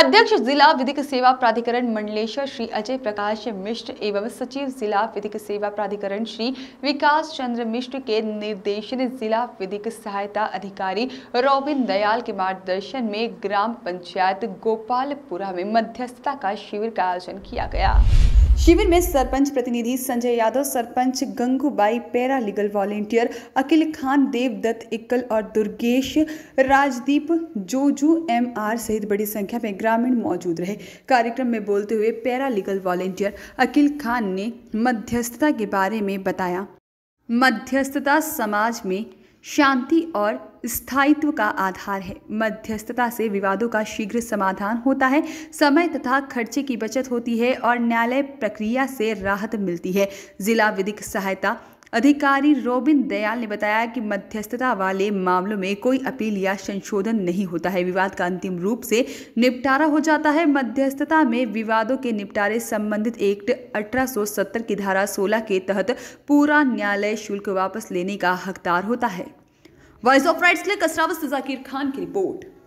अध्यक्ष जिला विधिक सेवा प्राधिकरण मंडलेश्वर श्री अजय प्रकाश मिश्र एवं सचिव जिला विधिक सेवा प्राधिकरण श्री विकास चंद्र मिश्र के निर्देशन जिला विधिक सहायता अधिकारी रोबिन दयाल के मार्गदर्शन में ग्राम पंचायत गोपालपुरा में मध्यस्थता का शिविर का आयोजन किया गया शिविर में सरपंच प्रतिनिधि Sanjay Yadav sarpanch Gangubai paralegal volunteer Akhil Khan Devdutt Ikkal और दुर्गेश राजदीप जोजू एम आर सहित बड़ी संख्या में ग्रामीण मौजूद रहे कार्यक्रम में बोलते हुए paralegal volunteer Akhil Khan ने मध्यस्थता के बारे में बताया मध्यस्थता समाज में शांति और स्थायित्व का आधार है मध्यस्थता से विवादों का शीघ्र समाधान होता है समय तथा खर्चे की बचत होती है और न्यायालय प्रक्रिया से राहत मिलती है जिला विधिक सहायता अधिकारी रोबिन दयाल ने बताया कि मध्यस्थता वाले मामलों में कोई अपील या संशोधन नहीं होता है विवाद का अंतिम रूप से निपटारा हो जाता है मध्यस्थता में विवादों के निपटारे संबंधित एक्ट 1870 की धारा 16 के तहत पूरा न्यायालय शुल्क वापस लेने का हकदार होता है वॉइस ऑफ राइट्स लिए जाकिर खान की रिपोर्ट